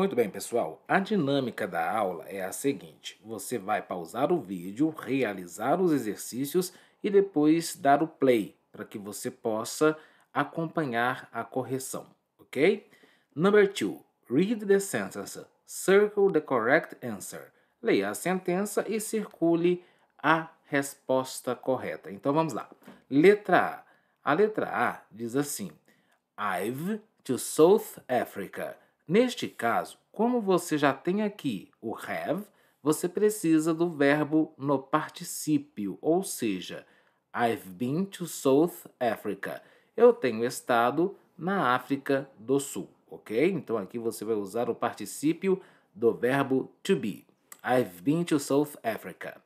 Muito bem, pessoal. A dinâmica da aula é a seguinte: você vai pausar o vídeo, realizar os exercícios e depois dar o play para que você possa acompanhar a correção, ok? Number two, read the sentence, circle the correct answer. Leia a sentença e circule a resposta correta. Então vamos lá. Letra A. A letra A diz assim: I've to South Africa. Neste caso, como você já tem aqui o have, você precisa do verbo no particípio, ou seja, I've been to South Africa. Eu tenho estado na África do Sul, ok? Então aqui você vai usar o particípio do verbo to be. I've been to South Africa.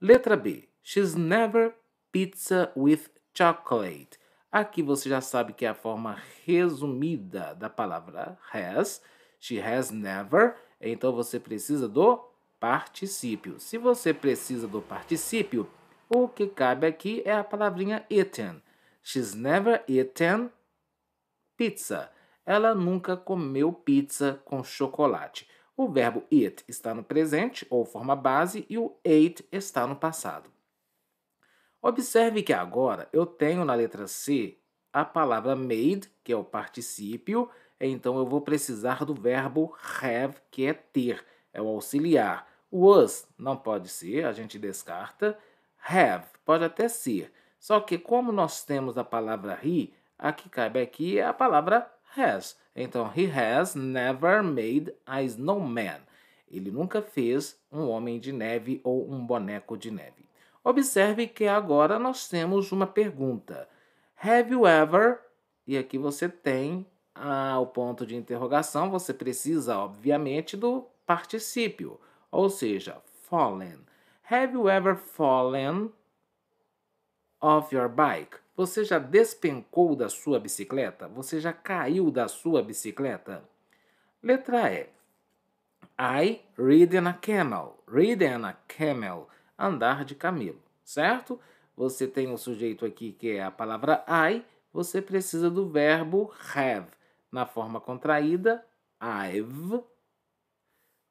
Letra B. She's never pizza with chocolate. Aqui você já sabe que é a forma resumida da palavra has. She has never. Então você precisa do particípio. Se você precisa do particípio, o que cabe aqui é a palavrinha eaten. She's never eaten pizza. Ela nunca comeu pizza com chocolate. O verbo eat está no presente ou forma base e o ate está no passado. Observe que agora eu tenho na letra C a palavra made, que é o particípio, então eu vou precisar do verbo have, que é ter, é o auxiliar. Was não pode ser, a gente descarta. Have pode até ser. Só que como nós temos a palavra he, a que cabe aqui é a palavra has. Então, he has never made a snowman. Ele nunca fez um homem de neve ou um boneco de neve. Observe que agora nós temos uma pergunta. Have you ever? E aqui você tem ah, o ponto de interrogação, você precisa, obviamente, do particípio, ou seja, fallen. Have you ever fallen off your bike? Você já despencou da sua bicicleta? Você já caiu da sua bicicleta? Letra E. I ridden a camel. Ridden a camel. Andar de camelo certo? Você tem um sujeito aqui que é a palavra I, você precisa do verbo have. Na forma contraída, I've.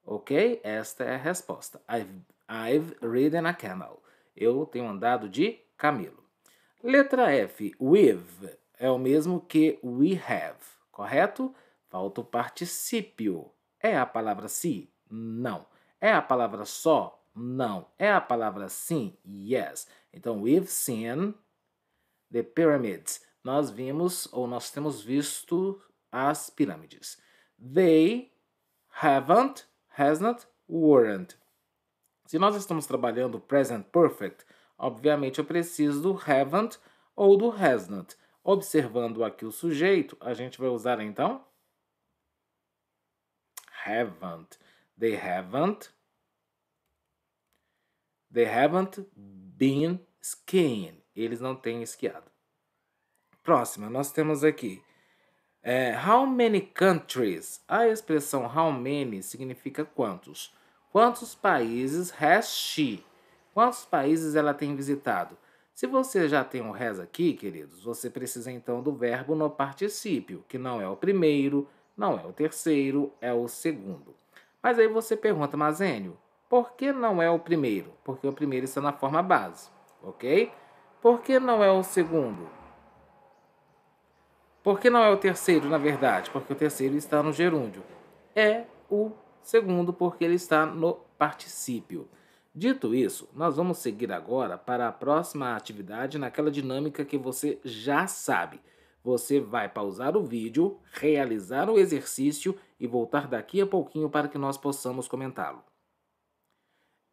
Ok? Esta é a resposta. I've, I've ridden a camel. Eu tenho andado de camelo. Letra F, with, é o mesmo que we have, correto? Falta o particípio. É a palavra se? Não. É a palavra só? Não. É a palavra sim? Yes. Então, we've seen the pyramids. Nós vimos ou nós temos visto as pirâmides. They haven't, has not, weren't. Se nós estamos trabalhando o present perfect, obviamente eu preciso do haven't ou do has not. Observando aqui o sujeito, a gente vai usar então haven't. They haven't They haven't been skiing. Eles não têm esquiado. Próxima, nós temos aqui. É, how many countries? A expressão how many significa quantos. Quantos países has she? Quantos países ela tem visitado? Se você já tem um has aqui, queridos, você precisa então do verbo no particípio, que não é o primeiro, não é o terceiro, é o segundo. Mas aí você pergunta, Mazênio, por que não é o primeiro? Porque o primeiro está na forma base, ok? Por que não é o segundo? Por que não é o terceiro, na verdade? Porque o terceiro está no gerúndio. É o segundo, porque ele está no particípio. Dito isso, nós vamos seguir agora para a próxima atividade naquela dinâmica que você já sabe. Você vai pausar o vídeo, realizar o exercício e voltar daqui a pouquinho para que nós possamos comentá-lo.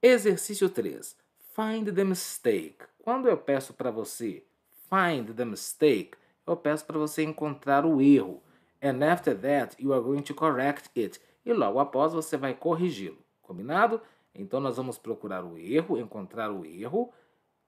Exercício 3. Find the mistake. Quando eu peço para você find the mistake, eu peço para você encontrar o erro. And after that, you are going to correct it. E logo após você vai corrigi-lo. Combinado? Então nós vamos procurar o erro, encontrar o erro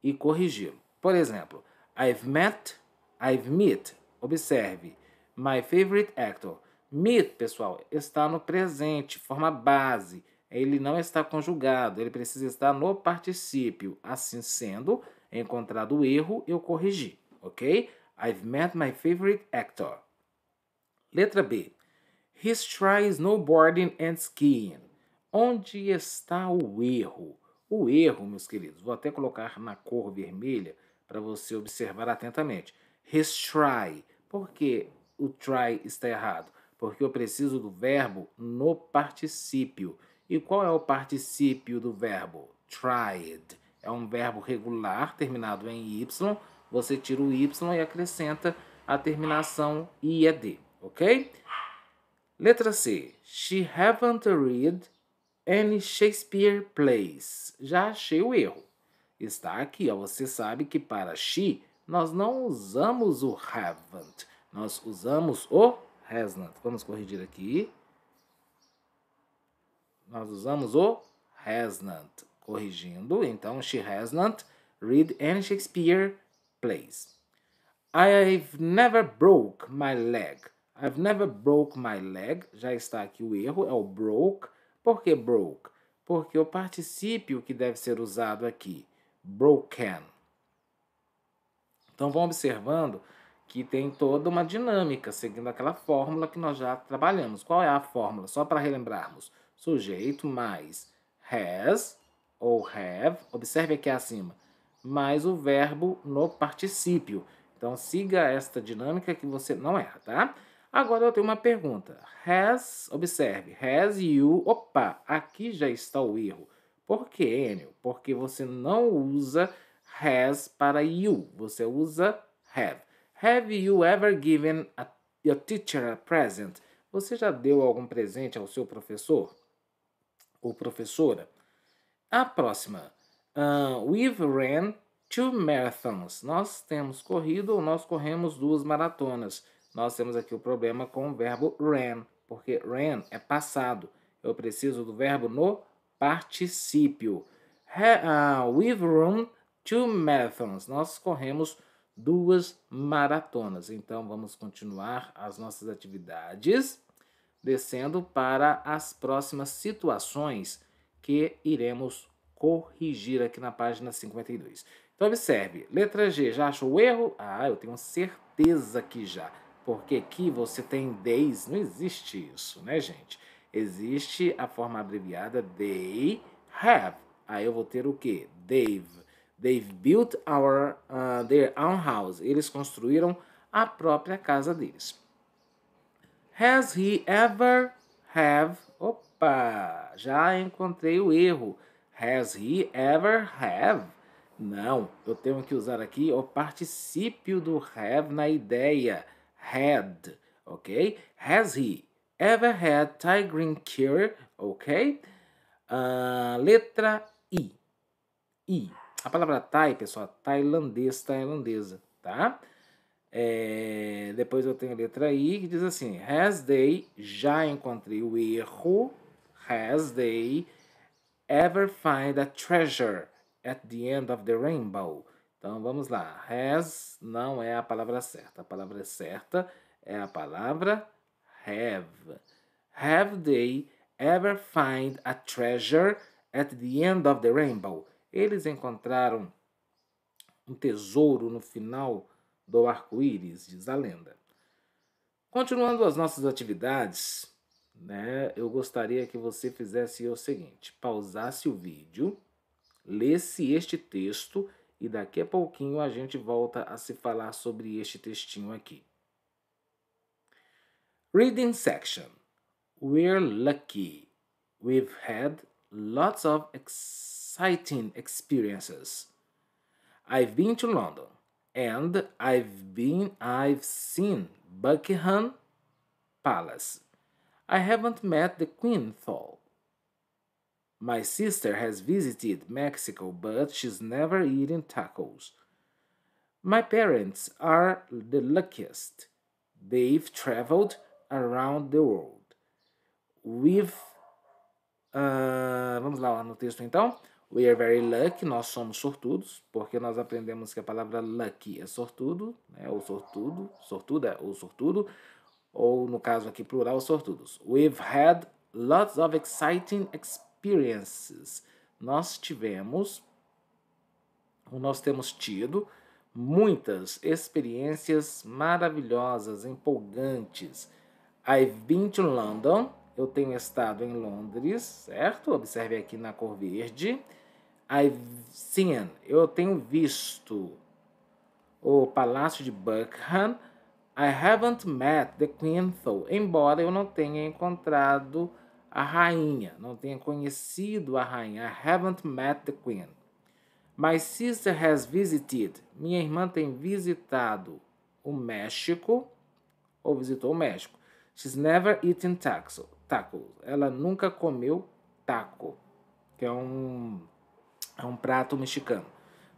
e corrigi-lo. Por exemplo, I've met, I've met. Observe, my favorite actor. Meet, pessoal, está no presente, forma base ele não está conjugado, ele precisa estar no particípio. Assim sendo, encontrado o erro, eu corrigi, ok? I've met my favorite actor. Letra B. He's trying snowboarding and skiing. Onde está o erro? O erro, meus queridos, vou até colocar na cor vermelha para você observar atentamente. His try. Por que o try está errado? Porque eu preciso do verbo no particípio. E qual é o particípio do verbo? Tried. É um verbo regular terminado em Y. Você tira o Y e acrescenta a terminação IED, ok? Letra C. She haven't read any Shakespeare plays. Já achei o erro. Está aqui, ó. Você sabe que para she nós não usamos o haven't, nós usamos o has not. Vamos corrigir aqui nós usamos o hasn't. Corrigindo, então, she hasn't read any Shakespeare plays. I've never broke my leg. I've never broke my leg. Já está aqui o erro, é o broke. Por que broke? Porque o particípio que deve ser usado aqui, broken. Então vão observando que tem toda uma dinâmica seguindo aquela fórmula que nós já trabalhamos. Qual é a fórmula? Só para relembrarmos sujeito mais has ou have. Observe aqui acima. Mais o verbo no particípio. Então siga esta dinâmica que você não erra, tá? Agora eu tenho uma pergunta. Has, observe, has you. Opa, aqui já está o erro. Por que, Enio? Porque você não usa has para you. Você usa have. Have you ever given a, your teacher a present? Você já deu algum presente ao seu professor? ou professora. A próxima. Uh, we've ran two marathons. Nós temos corrido ou nós corremos duas maratonas. Nós temos aqui o problema com o verbo ran, porque ran é passado. Eu preciso do verbo no particípio. Uh, we've run two marathons. Nós corremos duas maratonas. Então vamos continuar as nossas atividades descendo para as próximas situações que iremos corrigir aqui na página 52. Então, observe, letra G, já achou o erro? Ah, eu tenho certeza que já, porque aqui você tem days, não existe isso, né, gente? Existe a forma abreviada they have. Aí eu vou ter o quê? They've. They've built our, uh, their own house. Eles construíram a própria casa deles. Has he ever have. Opa! Já encontrei o erro. Has he ever have? Não, eu tenho que usar aqui o particípio do have na ideia. Had, ok? Has he ever had green cure? Ok? Uh, letra I. I. A palavra Thai, pessoal, tailandês, tailandesa, tá? É, depois eu tenho a letra I, que diz assim: Has they, já encontrei o erro. Has they ever find a treasure at the end of the rainbow? Então vamos lá. Has não é a palavra certa. A palavra certa é a palavra have. Have they ever find a treasure at the end of the rainbow? Eles encontraram um tesouro no final do arco-íris, diz a lenda. Continuando as nossas atividades, né, eu gostaria que você fizesse o seguinte: pausasse o vídeo, lesse este texto e daqui a pouquinho a gente volta a se falar sobre este textinho aqui. Reading section. We're lucky. We've had lots of exciting experiences. I've been to London. and I've been, I've seen Buckingham Palace. I haven't met the Queen though. My sister has visited Mexico, but she's never eaten tacos. My parents are the luckiest. They've traveled around the world. We've. Uh, vamos lá no texto então. We are very lucky, nós somos sortudos, porque nós aprendemos que a palavra lucky é sortudo, né, ou sortudo, sortuda é, ou sortudo, ou no caso aqui plural, sortudos. We've had lots of exciting experiences. Nós tivemos, ou nós temos tido, muitas experiências maravilhosas, empolgantes. I've been to London. Eu tenho estado em Londres, certo? Observe aqui na cor verde. I've seen, eu tenho visto o Palácio de Buckingham. I haven't met the Queen though, embora eu não tenha encontrado a rainha, não tenha conhecido a rainha. I haven't met the Queen. My sister has visited. Minha irmã tem visitado o México ou visitou o México. She's never eaten tacos. Ela nunca comeu taco, que é um é um prato mexicano.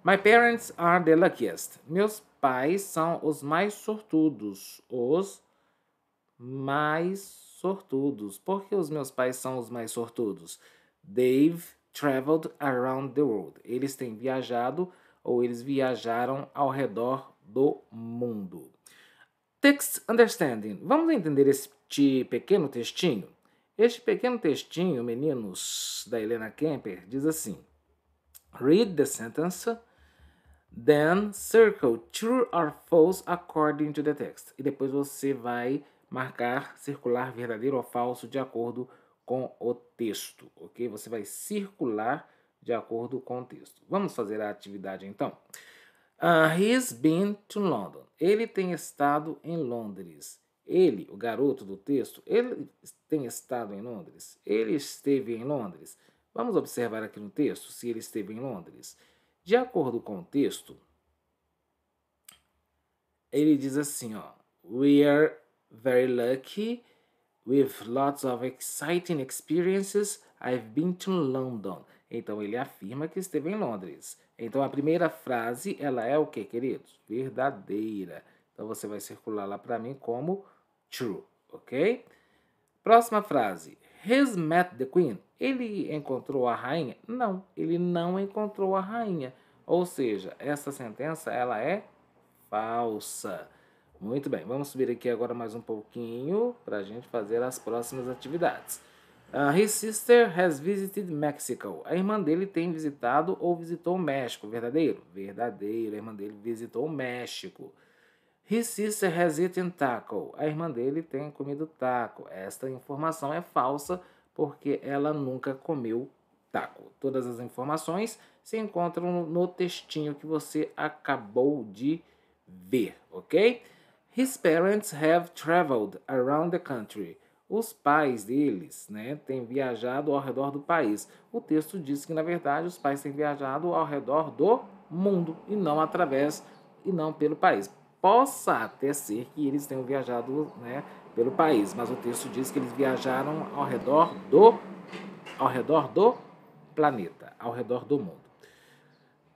My parents are the luckiest. Meus pais são os mais sortudos. Os mais sortudos. Por que os meus pais são os mais sortudos? They've traveled around the world. Eles têm viajado ou eles viajaram ao redor do mundo. Text understanding. Vamos entender este pequeno textinho? Este pequeno textinho, meninos, da Helena Kemper, diz assim. Read the sentence, then circle true or false according to the text. E depois você vai marcar circular verdadeiro ou falso de acordo com o texto, ok? Você vai circular de acordo com o texto. Vamos fazer a atividade então. Uh, he's been to London. Ele tem estado em Londres. Ele, o garoto do texto, ele tem estado em Londres. Ele esteve em Londres. Vamos observar aqui no texto se ele esteve em Londres. De acordo com o texto, ele diz assim, ó, We are very lucky with lots of exciting experiences. I've been to London. Então ele afirma que esteve em Londres. Então a primeira frase, ela é o que, queridos? Verdadeira. Então você vai circular lá para mim como true, ok? Próxima frase. He's met the Queen. Ele encontrou a rainha? Não, ele não encontrou a rainha. Ou seja, essa sentença ela é falsa. Muito bem, vamos subir aqui agora mais um pouquinho para a gente fazer as próximas atividades. Uh, his sister has visited Mexico. A irmã dele tem visitado ou visitou o México. Verdadeiro? Verdadeiro. A irmã dele visitou o México. His sister has eaten taco. A irmã dele tem comido taco. Esta informação é falsa porque ela nunca comeu taco. Todas as informações se encontram no textinho que você acabou de ver, ok? His parents have traveled around the country. Os pais deles né, têm viajado ao redor do país. O texto diz que, na verdade, os pais têm viajado ao redor do mundo e não através e não pelo país. Possa até ser que eles tenham viajado né, pelo país, mas o texto diz que eles viajaram ao redor do ao redor do planeta, ao redor do mundo.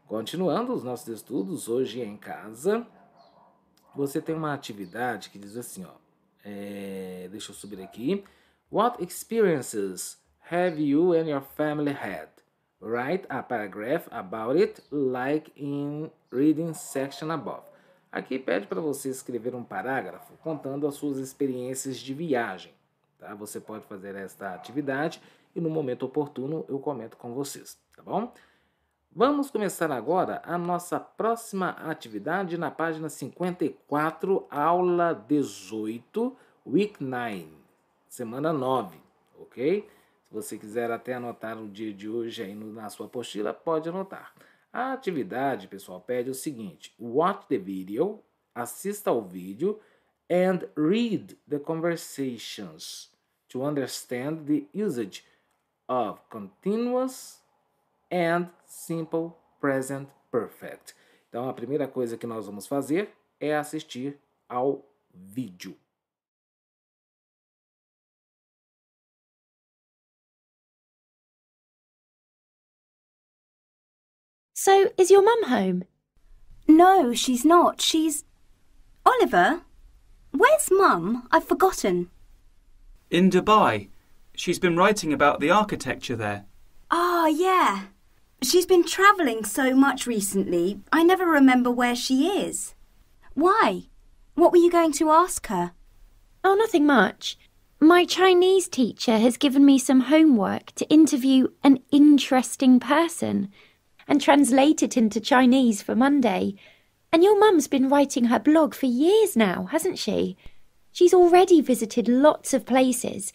Continuando os nossos estudos hoje em casa, você tem uma atividade que diz assim, ó, é, deixa eu subir aqui. What experiences have you and your family had? Write a paragraph about it, like in reading section above. Aqui pede para você escrever um parágrafo contando as suas experiências de viagem. Tá? Você pode fazer esta atividade e no momento oportuno eu comento com vocês, tá bom? Vamos começar agora a nossa próxima atividade na página 54, aula 18, week 9, semana 9, ok? Se você quiser até anotar o dia de hoje aí na sua apostila, pode anotar. A atividade, pessoal, pede o seguinte: watch the video, assista ao vídeo and read the conversations to understand the usage of continuous and simple present perfect. Então a primeira coisa que nós vamos fazer é assistir ao vídeo. So, is your mum home? No, she's not. She's. Oliver? Where's mum? I've forgotten. In Dubai. She's been writing about the architecture there. Ah, oh, yeah. She's been travelling so much recently, I never remember where she is. Why? What were you going to ask her? Oh, nothing much. My Chinese teacher has given me some homework to interview an interesting person and translate it into Chinese for Monday. And your mum's been writing her blog for years now, hasn't she? She's already visited lots of places.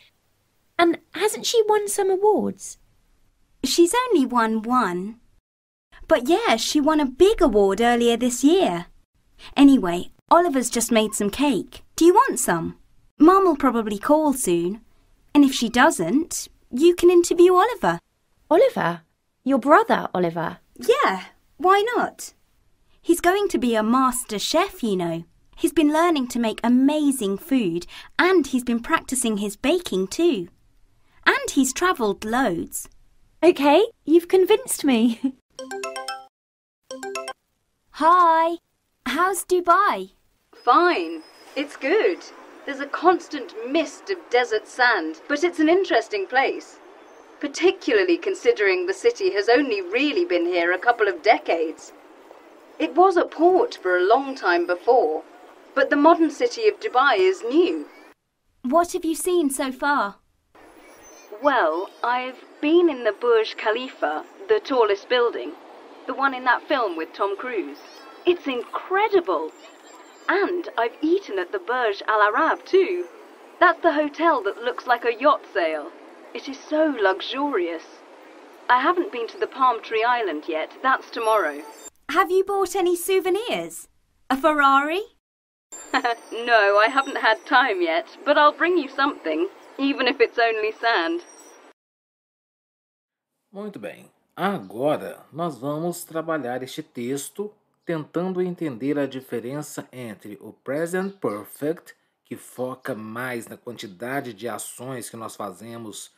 And hasn't she won some awards? She's only won one. But yeah, she won a big award earlier this year. Anyway, Oliver's just made some cake. Do you want some? Mum will probably call soon. And if she doesn't, you can interview Oliver. Oliver? Your brother, Oliver? Yeah, why not? He's going to be a master chef, you know. He's been learning to make amazing food and he's been practicing his baking too. And he's travelled loads. OK, you've convinced me. Hi, how's Dubai? Fine, it's good. There's a constant mist of desert sand, but it's an interesting place particularly considering the city has only really been here a couple of decades. It was a port for a long time before, but the modern city of Dubai is new. What have you seen so far? Well, I've been in the Burj Khalifa, the tallest building, the one in that film with Tom Cruise. It's incredible! And I've eaten at the Burj Al Arab too. That's the hotel that looks like a yacht sail. It is so luxurious. I haven't been to the palm tree island yet. That's tomorrow. Have you bought any souvenirs? A Ferrari? no, I haven't had time yet, but I'll bring you something, even if it's only sand. Muito bem. Agora nós vamos trabalhar este texto tentando entender a diferença entre o present perfect, que foca mais na quantidade de ações que nós fazemos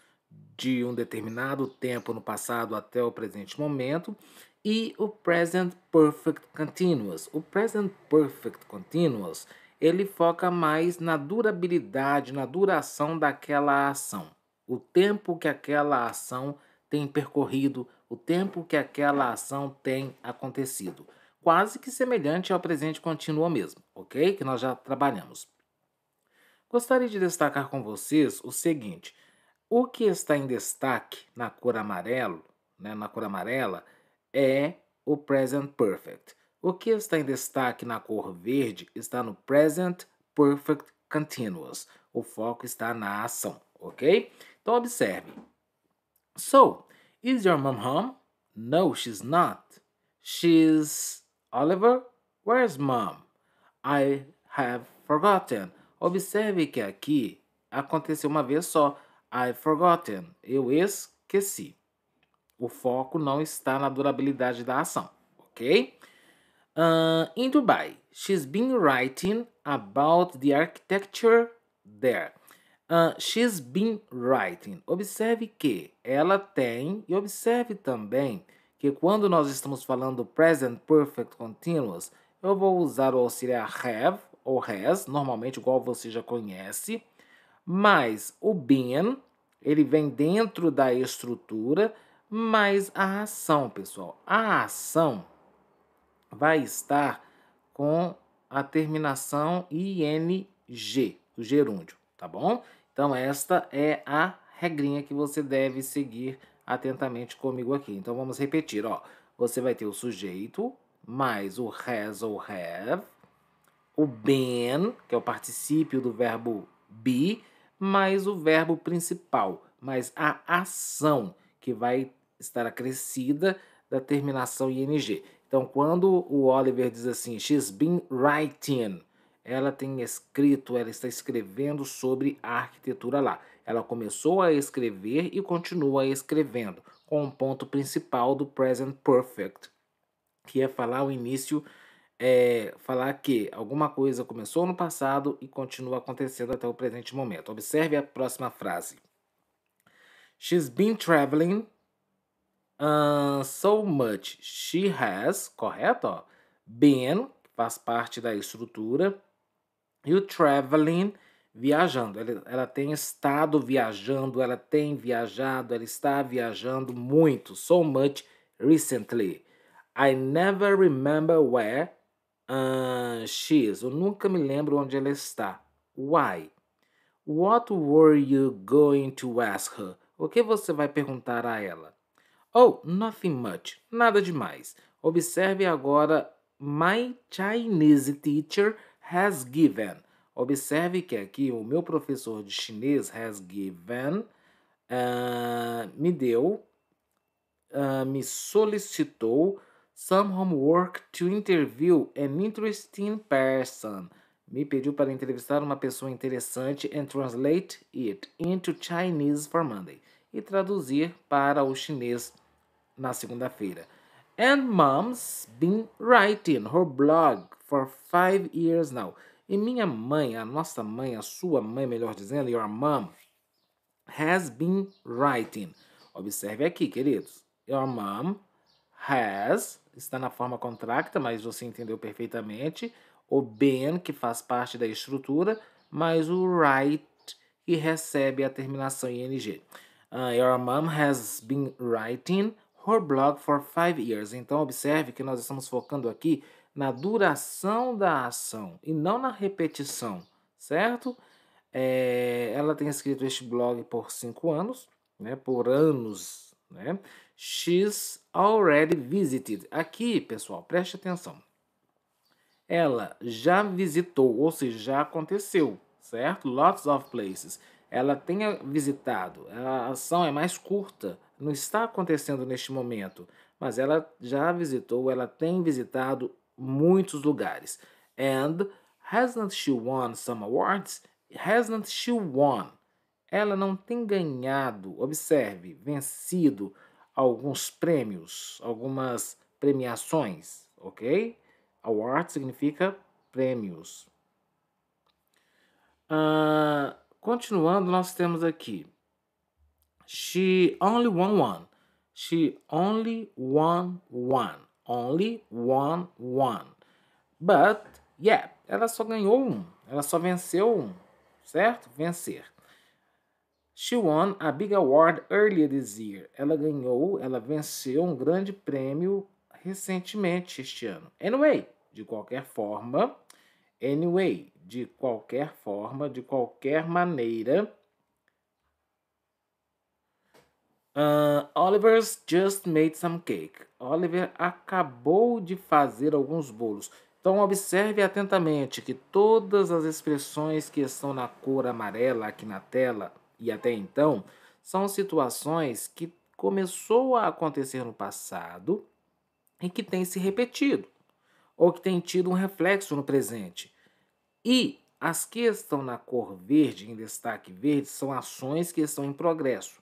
de um determinado tempo no passado até o presente momento e o present perfect continuous. O present perfect continuous, ele foca mais na durabilidade, na duração daquela ação. O tempo que aquela ação tem percorrido, o tempo que aquela ação tem acontecido. Quase que semelhante ao presente contínuo mesmo, ok? Que nós já trabalhamos. Gostaria de destacar com vocês o seguinte: o que está em destaque na cor amarelo, né, na cor amarela, é o present perfect. O que está em destaque na cor verde está no present perfect continuous. O foco está na ação, ok? Então observe. So, is your mom home? No, she's not. She's Oliver. Where's mom? I have forgotten. Observe que aqui aconteceu uma vez só. I've forgotten. Eu esqueci. O foco não está na durabilidade da ação, ok? Uh, in Dubai, she's been writing about the architecture there. Uh, she's been writing. Observe que ela tem, e observe também que quando nós estamos falando present perfect continuous, eu vou usar o auxiliar have ou has, normalmente igual você já conhece, mais o been ele vem dentro da estrutura, mas a ação, pessoal, a ação vai estar com a terminação ing, o gerúndio, tá bom? Então esta é a regrinha que você deve seguir atentamente comigo aqui. Então vamos repetir, ó. Você vai ter o sujeito mais o has ou have, o been, que é o particípio do verbo be, mais o verbo principal, mais a ação que vai estar acrescida da terminação ing. Então, quando o Oliver diz assim, she's been writing, ela tem escrito, ela está escrevendo sobre a arquitetura lá. Ela começou a escrever e continua escrevendo, com o um ponto principal do present perfect, que é falar o início é, falar que alguma coisa começou no passado e continua acontecendo até o presente momento. Observe a próxima frase. She's been traveling uh, so much. She has, correto? Ó, been, faz parte da estrutura. E o traveling, viajando. Ela, ela tem estado viajando, ela tem viajado, ela está viajando muito. So much recently. I never remember where Uh, X, eu nunca me lembro onde ela está. Why? What were you going to ask her? O que você vai perguntar a ela? Oh, nothing much. Nada demais. Observe agora. My Chinese teacher has given. Observe que aqui o meu professor de chinês has given uh, me deu, uh, me solicitou some homework to interview an interesting person. Me pediu para entrevistar uma pessoa interessante and translate it into Chinese for Monday. E traduzir para o chinês na segunda-feira. And mom's been writing her blog for five years now. E minha mãe, a nossa mãe, a sua mãe, melhor dizendo, your mom, has been writing. Observe aqui, queridos. Your mom has está na forma contracta, mas você entendeu perfeitamente. O ben, que faz parte da estrutura, mas o right, que recebe a terminação ing. Uh, ah, your mom has been writing her blog for five years. Então, observe que nós estamos focando aqui na duração da ação e não na repetição, certo? É, ela tem escrito este blog por cinco anos, né, por anos, né? She's already visited. Aqui, pessoal, preste atenção. Ela já visitou, ou seja, já aconteceu, certo? Lots of places. Ela tenha visitado. A ação é mais curta, não está acontecendo neste momento, mas ela já visitou, ela tem visitado muitos lugares. And hasn't she won some awards? Hasn't she won? Ela não tem ganhado, observe, vencido alguns prêmios, algumas premiações, ok? Award significa prêmios. Uh, continuando, nós temos aqui. She only won one. She only won one. Only won one. But, yeah, ela só ganhou um. Ela só venceu um, certo? Vencer. She won a big award earlier this year. Ela ganhou, ela venceu um grande prêmio recentemente este ano. Anyway, de qualquer forma, anyway, de qualquer forma, de qualquer maneira. Uh, Oliver's just made some cake. Oliver acabou de fazer alguns bolos. Então observe atentamente que todas as expressões que estão na cor amarela aqui na tela e até então são situações que começou a acontecer no passado e que tem se repetido ou que tem tido um reflexo no presente. E as que estão na cor verde, em destaque verde, são ações que estão em progresso.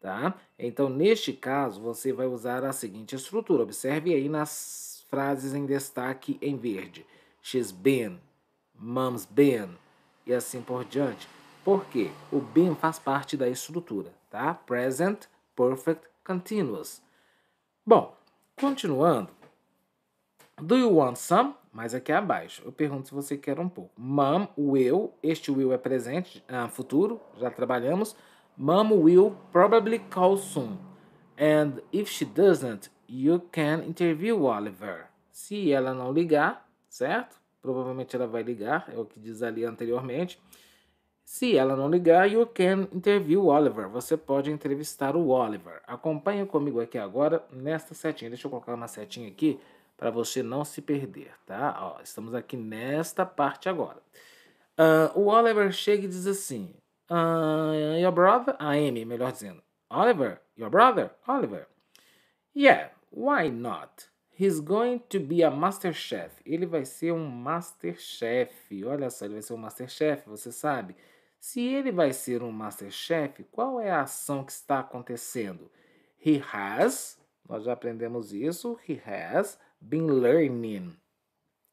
Tá? Então, neste caso, você vai usar a seguinte estrutura. Observe aí nas frases em destaque em verde. She's been, mom's been, e assim por diante. Porque o been faz parte da estrutura, tá? Present, perfect, continuous. Bom, continuando. Do you want some? Mas aqui abaixo, eu pergunto se você quer um pouco. Mom, will, este will é presente, uh, futuro, já trabalhamos. Mom will probably call soon. And if she doesn't, you can interview Oliver. Se ela não ligar, certo? Provavelmente ela vai ligar, é o que diz ali anteriormente. Se ela não ligar, you can interview Oliver. Você pode entrevistar o Oliver. Acompanhe comigo aqui agora nesta setinha. Deixa eu colocar uma setinha aqui para você não se perder, tá? Ó, estamos aqui nesta parte agora. Uh, o Oliver chega e diz assim: uh, Your brother? A Amy, melhor dizendo. Oliver? Your brother? Oliver? Yeah, why not? He's going to be a master chef. Ele vai ser um master chef. Olha só, ele vai ser um master chef, você sabe? Se ele vai ser um Masterchef, qual é a ação que está acontecendo? He has, nós já aprendemos isso, he has been learning.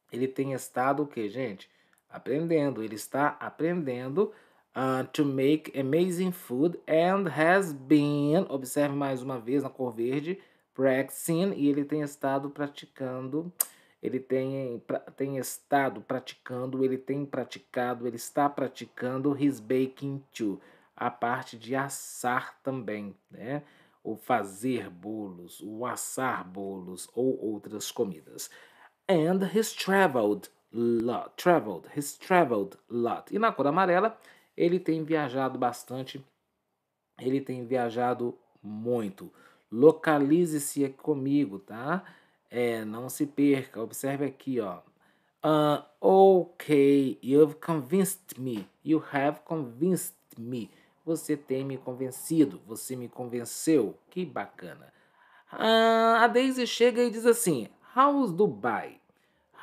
Ele tem estado o que, gente? Aprendendo. Ele está aprendendo uh, to make amazing food and has been, observe mais uma vez na cor verde, practicing, e ele tem estado praticando ele tem, tem estado praticando, ele tem praticado, ele está praticando his baking too, a parte de assar também, né? O fazer bolos, o assar bolos ou outras comidas. And he's traveled lot, traveled, he's traveled lot. E na cor amarela, ele tem viajado bastante, ele tem viajado muito. Localize-se aqui comigo, tá? É, não se perca. Observe aqui, ó. Uh, ok, you've convinced me. You have convinced me. Você tem me convencido. Você me convenceu. Que bacana. Uh, a Daisy chega e diz assim: How's Dubai?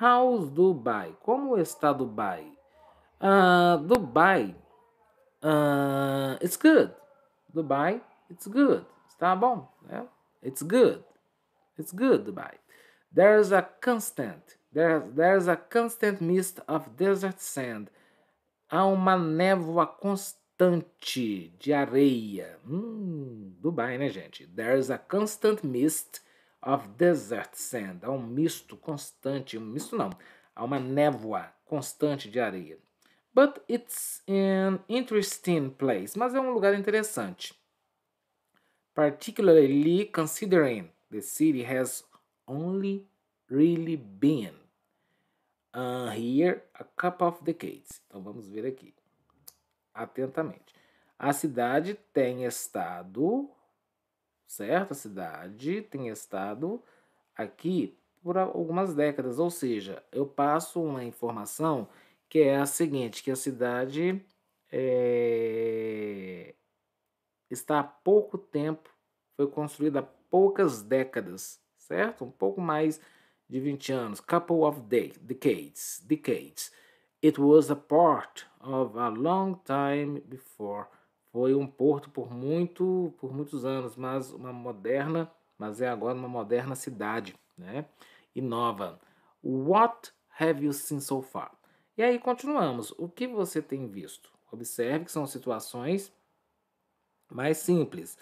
How's Dubai? Como está Dubai? Uh, Dubai. Uh, it's good. Dubai, it's good. Está bom, né? It's good. It's good, Dubai. There's a constant, there, there's a constant mist of desert sand. Há uma névoa constante de areia. Hum, Dubai, né, gente? There's a constant mist of desert sand. Há um misto constante, um misto não, há uma névoa constante de areia. But it's an interesting place. Mas é um lugar interessante. Particularly considering the city has only really been uh, here a couple of decades. Então vamos ver aqui atentamente. A cidade tem estado, certo? A cidade tem estado aqui por algumas décadas, ou seja, eu passo uma informação que é a seguinte, que a cidade é, está há pouco tempo, foi construída há poucas décadas, certo? Um pouco mais de 20 anos, couple of decades, decades. It was a port of a long time before. Foi um porto por muito, por muitos anos, mas uma moderna, mas é agora uma moderna cidade, né? E nova. What have you seen so far? E aí continuamos. O que você tem visto? Observe que são situações mais simples.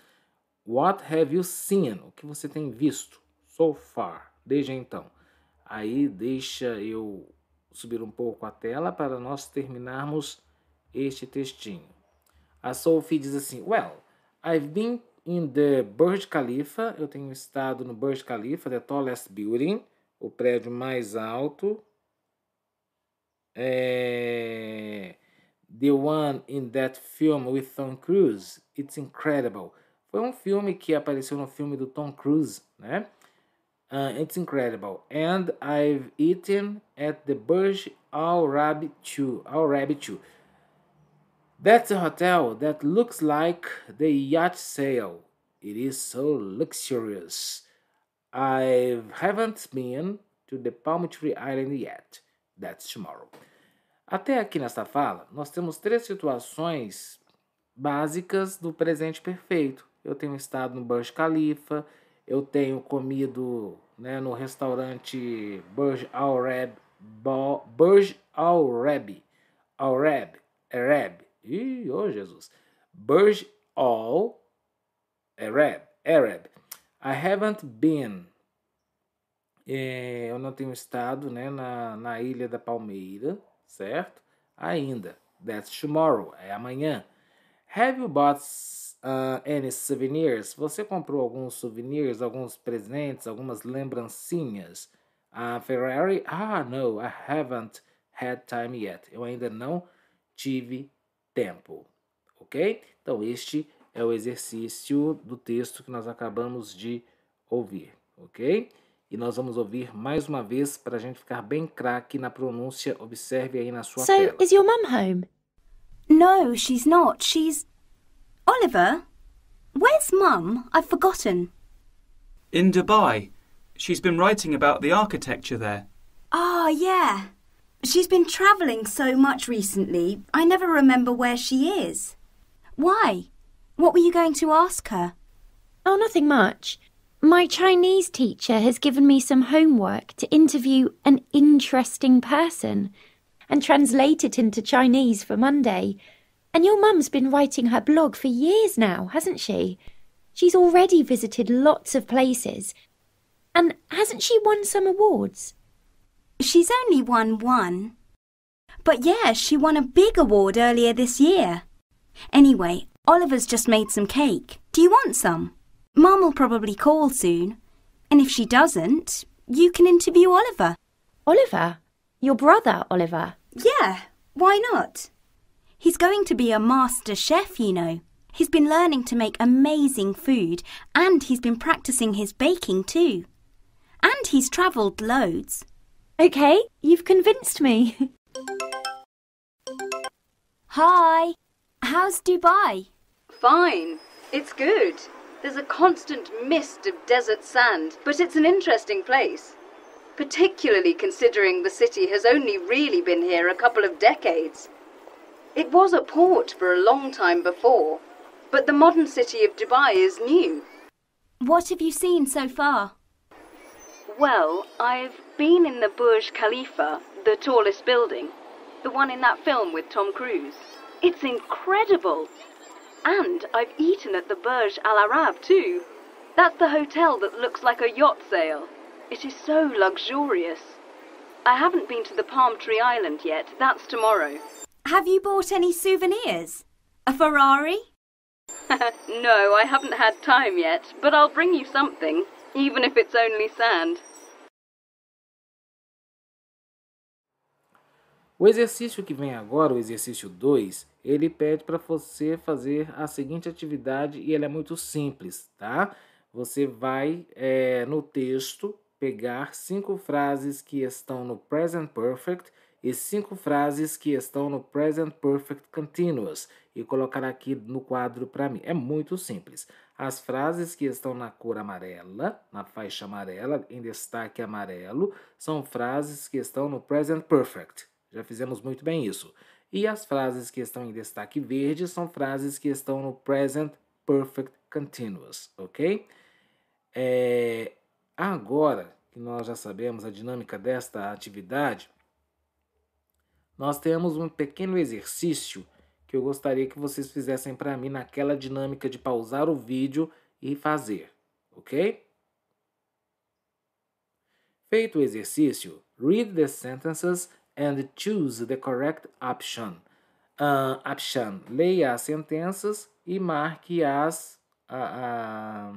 What have you seen? O que você tem visto? so far, desde então. Aí deixa eu subir um pouco a tela para nós terminarmos este textinho. A Sophie diz assim: Well, I've been in the Burj Khalifa. Eu tenho estado no Burj Khalifa, the tallest building, o prédio mais alto. É... The one in that film with Tom Cruise. It's incredible. Foi um filme que apareceu no filme do Tom Cruise, né? Uh, it's incredible. And I've eaten at the Burj Al Rabi 2. Al Rabi too. That's a hotel that looks like the yacht sail. It is so luxurious. I haven't been to the Palm Tree Island yet. That's tomorrow. Até aqui nesta fala, nós temos três situações básicas do presente perfeito. Eu tenho estado no Burj Khalifa, eu tenho comido né, no restaurante Burj Al Arab, Burj Al Arab, Al Arab, Arab. Ih, oh Jesus. Burj Al Arab, Arab. I haven't been. É, eu não tenho estado né, na, na Ilha da Palmeira, certo? Ainda. That's tomorrow. É amanhã. Have you bought uh, ah, any souvenirs? Você comprou alguns souvenirs, alguns presentes, algumas lembrancinhas? A uh, Ferrari? Ah, no, I haven't had time yet. Eu ainda não tive tempo. Ok? Então, este é o exercício do texto que nós acabamos de ouvir. Ok? E nós vamos ouvir mais uma vez para a gente ficar bem craque na pronúncia. Observe aí na sua so, tela. So, is your mum home? No, she's not. She's Oliver, where's Mum? I've forgotten. In Dubai. She's been writing about the architecture there. Ah, oh, yeah. She's been travelling so much recently, I never remember where she is. Why? What were you going to ask her? Oh, nothing much. My Chinese teacher has given me some homework to interview an interesting person and translate it into Chinese for Monday. And your mum's been writing her blog for years now, hasn't she? She's already visited lots of places. And hasn't she won some awards? She's only won one. But yeah, she won a big award earlier this year. Anyway, Oliver's just made some cake. Do you want some? Mum will probably call soon. And if she doesn't, you can interview Oliver. Oliver? Your brother, Oliver? Yeah, why not? He's going to be a master chef, you know. He's been learning to make amazing food and he's been practicing his baking too. And he's travelled loads. OK, you've convinced me. Hi, how's Dubai? Fine, it's good. There's a constant mist of desert sand, but it's an interesting place. Particularly considering the city has only really been here a couple of decades. It was a port for a long time before, but the modern city of Dubai is new. What have you seen so far? Well, I've been in the Burj Khalifa, the tallest building, the one in that film with Tom Cruise. It's incredible! And I've eaten at the Burj Al Arab too. That's the hotel that looks like a yacht sail. It is so luxurious. I haven't been to the Palm Tree Island yet, that's tomorrow. Have you bought any souvenirs? A Ferrari? no, I haven't had time yet, but I'll bring you something, even if it's only sand. O exercício que vem agora, o exercício 2, ele pede para você fazer a seguinte atividade e ele é muito simples, tá? Você vai é, no texto pegar cinco frases que estão no present perfect e cinco frases que estão no Present Perfect Continuous e colocar aqui no quadro para mim. É muito simples. As frases que estão na cor amarela, na faixa amarela, em destaque amarelo, são frases que estão no Present Perfect. Já fizemos muito bem isso. E as frases que estão em destaque verde são frases que estão no Present Perfect Continuous, ok? É... Agora que nós já sabemos a dinâmica desta atividade, nós temos um pequeno exercício que eu gostaria que vocês fizessem para mim naquela dinâmica de pausar o vídeo e fazer, ok? Feito o exercício, read the sentences and choose the correct option. Uh, option. Leia as sentenças e marque as, a,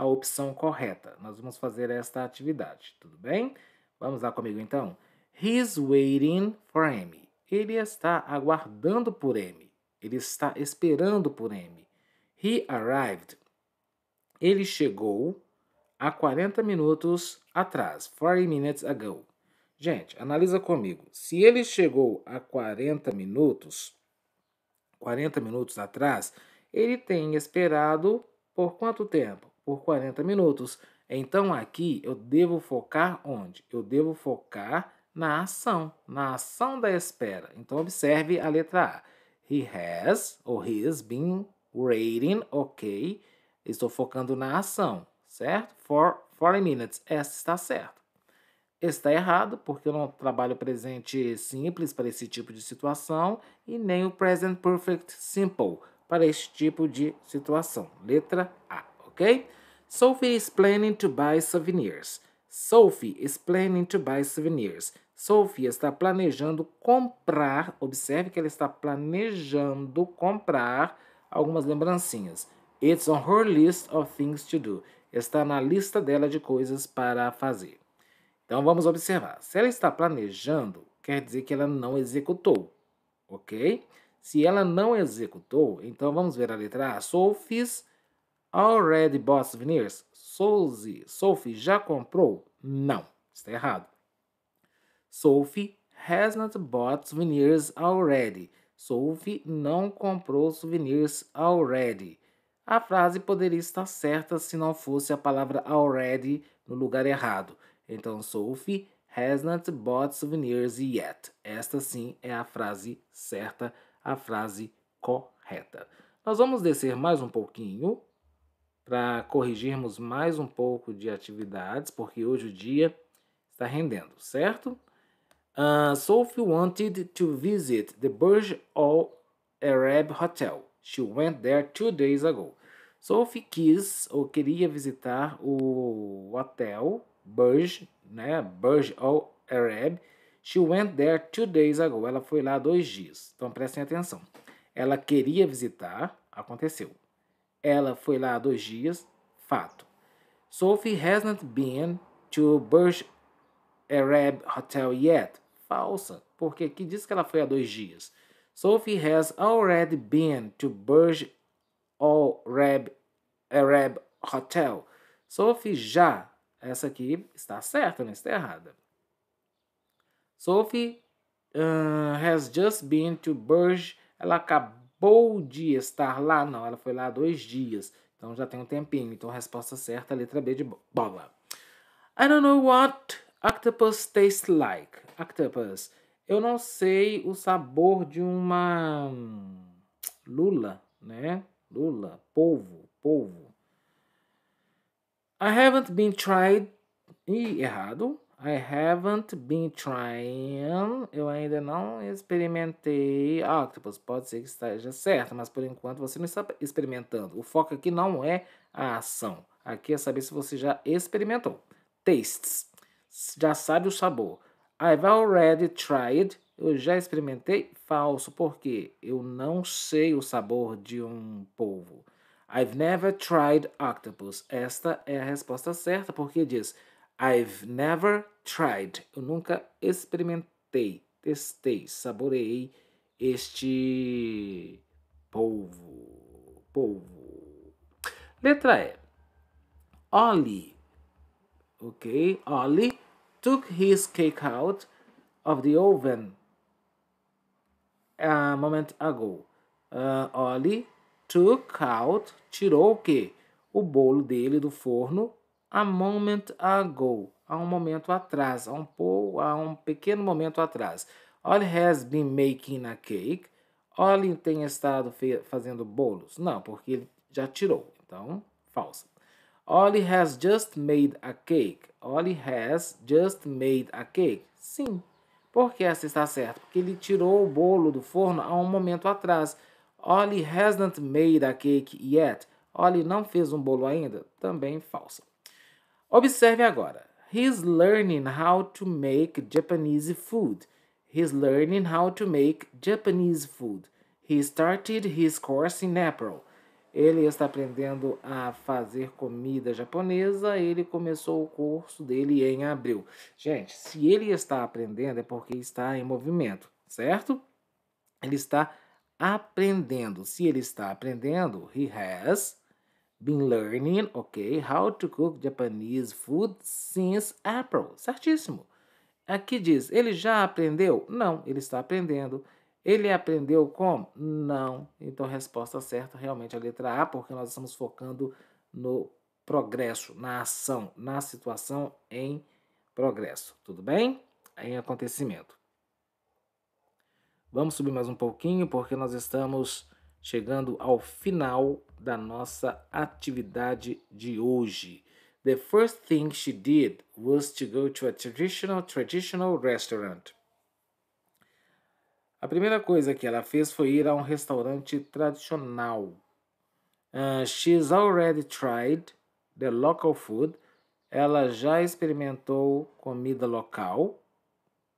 a, a opção correta. Nós vamos fazer esta atividade, tudo bem? Vamos lá comigo então? He's waiting for Amy. Ele está aguardando por Amy. Ele está esperando por Amy. He arrived. Ele chegou há 40 minutos atrás. 40 minutes ago. Gente, analisa comigo. Se ele chegou há 40 minutos, 40 minutos atrás, ele tem esperado por quanto tempo? Por 40 minutos. Então aqui eu devo focar onde? Eu devo focar na ação, na ação da espera. Então observe a letra A. He has ou he's been waiting, ok. Estou focando na ação, certo? For 40 minutes. Essa está certa. Está errado, porque eu não trabalho presente simples para esse tipo de situação e nem o present perfect simple para esse tipo de situação. Letra A, ok? Sophie is planning to buy souvenirs. Sophie is planning to buy souvenirs. Sophie está planejando comprar, observe que ela está planejando comprar algumas lembrancinhas. It's on her list of things to do. Está na lista dela de coisas para fazer. Então vamos observar. Se ela está planejando, quer dizer que ela não executou, ok? Se ela não executou, então vamos ver a letra A. Sophie's already bought souvenirs. Sophie, Sophie já comprou? Não, está errado. Sophie hasn't bought souvenirs already. Sophie não comprou souvenirs already. A frase poderia estar certa se não fosse a palavra already no lugar errado. Então, Sophie hasn't bought souvenirs yet. Esta sim é a frase certa, a frase correta. Nós vamos descer mais um pouquinho para corrigirmos mais um pouco de atividades, porque hoje o dia está rendendo, certo? Uh, ah, Sophie wanted to visit the Burj Al Arab Hotel. She went there two days ago. Sophie quis ou queria visitar o hotel Burj, né? Burj Al Arab. She went there two days ago. Ela foi lá dois dias. Então prestem atenção. Ela queria visitar, aconteceu. Ela foi lá há dois dias, fato. Sophie hasn't been to Burj Arab Hotel yet. Falsa, porque aqui diz que ela foi há dois dias. Sophie has already been to Burj Al Arab, Arab Hotel. Sophie já. Essa aqui está certa, não né? está errada. Sophie uh, has just been to Burj. Ela acabou acabou de estar lá? Não, ela foi lá há dois dias. Então já tem um tempinho. Então resposta certa, é letra B de bola. I don't know what octopus tastes like. Octopus. Eu não sei o sabor de uma hum, lula, né? Lula, polvo, polvo. I haven't been tried. Ih, errado. I haven't been trying. Eu ainda não experimentei octopus. Pode ser que esteja certo, mas por enquanto você não está experimentando. O foco aqui não é a ação. Aqui é saber se você já experimentou. Tastes. Já sabe o sabor. I've already tried. Eu já experimentei. Falso, porque eu não sei o sabor de um polvo. I've never tried octopus. Esta é a resposta certa, porque diz. I've never tried. Eu nunca experimentei, testei, saboreei este polvo. Polvo. Letra E. Ollie. Ok? Ollie took his cake out of the oven a moment ago. Uh, Ollie took out, tirou o quê? O bolo dele do forno a moment ago, há um momento atrás, há um, pouco, há um pequeno momento atrás. Ollie has been making a cake. Ollie tem estado fazendo bolos. Não, porque ele já tirou. Então, falsa. Ollie has just made a cake. Ollie has just made a cake. Sim. Porque essa está certa? Porque ele tirou o bolo do forno há um momento atrás. Ollie hasn't made a cake yet. Ollie não fez um bolo ainda. Também falsa. Observe agora. He's learning how to make Japanese food. He's learning how to make Japanese food. He started his course in April. Ele está aprendendo a fazer comida japonesa. Ele começou o curso dele em abril. Gente, se ele está aprendendo é porque está em movimento, certo? Ele está aprendendo. Se ele está aprendendo, he has been learning, ok, how to cook Japanese food since April. Certíssimo. Aqui diz, ele já aprendeu? Não, ele está aprendendo. Ele aprendeu como? Não. Então, resposta certa, realmente, é a letra A, porque nós estamos focando no progresso, na ação, na situação em progresso. Tudo bem? Em acontecimento. Vamos subir mais um pouquinho, porque nós estamos chegando ao final da nossa atividade de hoje. The first thing she did was to go to a traditional traditional restaurant. A primeira coisa que ela fez foi ir a um restaurante tradicional. Uh, she's already tried the local food. Ela já experimentou comida local.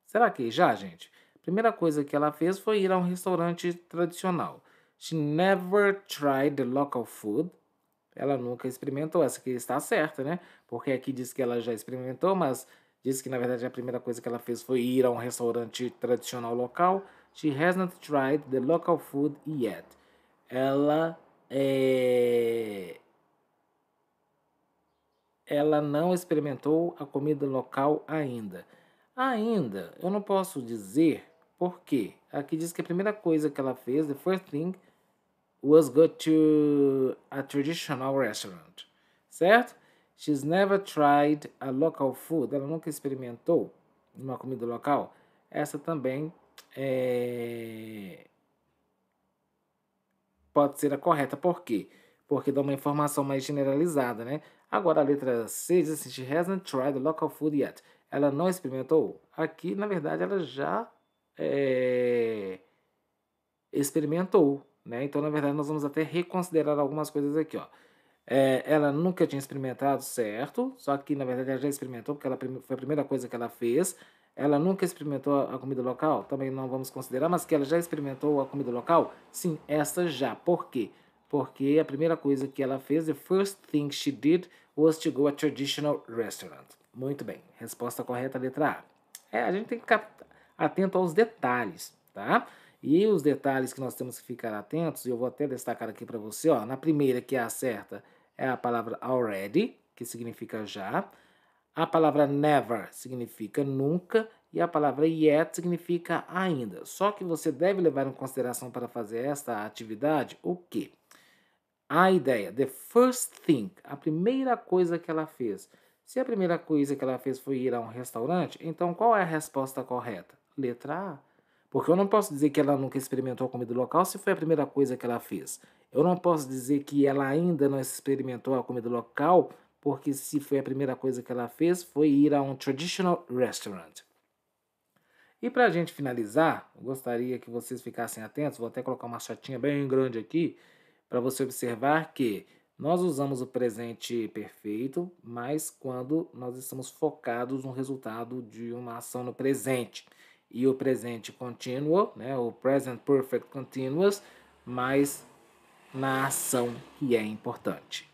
Será que já, gente? A primeira coisa que ela fez foi ir a um restaurante tradicional. She never tried the local food. Ela nunca experimentou. Essa aqui está certa, né? Porque aqui diz que ela já experimentou, mas diz que na verdade a primeira coisa que ela fez foi ir a um restaurante tradicional local. She has not tried the local food yet. Ela é... Ela não experimentou a comida local ainda. Ainda, eu não posso dizer por quê. Aqui diz que a primeira coisa que ela fez, the first thing was go to a traditional restaurant, certo? She's never tried a local food. Ela nunca experimentou uma comida local. Essa também é... pode ser a correta. Por quê? Porque dá uma informação mais generalizada, né? Agora a letra C diz assim: She hasn't tried local food yet. Ela não experimentou. Aqui, na verdade, ela já é... experimentou né? Então, na verdade, nós vamos até reconsiderar algumas coisas aqui. Ó. É, ela nunca tinha experimentado, certo? Só que, na verdade, ela já experimentou, porque ela foi a primeira coisa que ela fez. Ela nunca experimentou a comida local? Também não vamos considerar, mas que ela já experimentou a comida local? Sim, essa já. Por quê? Porque a primeira coisa que ela fez, the first thing she did was to go a traditional restaurant. Muito bem. Resposta correta, letra A. É, a gente tem que ficar atento aos detalhes, tá? E os detalhes que nós temos que ficar atentos, e eu vou até destacar aqui para você, ó, na primeira que é a certa é a palavra already, que significa já. A palavra never significa nunca e a palavra yet significa ainda. Só que você deve levar em consideração para fazer esta atividade o quê? A ideia, the first thing, a primeira coisa que ela fez. Se a primeira coisa que ela fez foi ir a um restaurante, então qual é a resposta correta? Letra A porque eu não posso dizer que ela nunca experimentou a comida local se foi a primeira coisa que ela fez. Eu não posso dizer que ela ainda não experimentou a comida local, porque se foi a primeira coisa que ela fez foi ir a um traditional restaurant. E para a gente finalizar, gostaria que vocês ficassem atentos, vou até colocar uma chatinha bem grande aqui, para você observar que nós usamos o presente perfeito, mas quando nós estamos focados no resultado de uma ação no presente e o presente contínuo, né, o present perfect continuous, mas na ação que é importante.